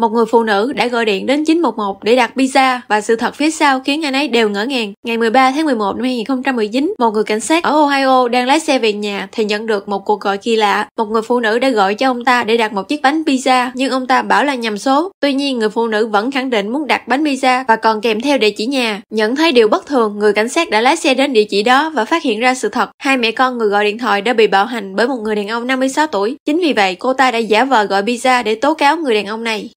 Một người phụ nữ đã gọi điện đến 911 để đặt pizza và sự thật phía sau khiến anh ấy đều ngỡ ngàng. Ngày 13 tháng 11 năm 2019, một người cảnh sát ở Ohio đang lái xe về nhà thì nhận được một cuộc gọi kỳ lạ. Một người phụ nữ đã gọi cho ông ta để đặt một chiếc bánh pizza nhưng ông ta bảo là nhầm số. Tuy nhiên, người phụ nữ vẫn khẳng định muốn đặt bánh pizza và còn kèm theo địa chỉ nhà. Nhận thấy điều bất thường, người cảnh sát đã lái xe đến địa chỉ đó và phát hiện ra sự thật. Hai mẹ con người gọi điện thoại đã bị bạo hành bởi một người đàn ông 56 tuổi. Chính vì vậy, cô ta đã giả vờ gọi pizza để tố cáo người đàn ông này.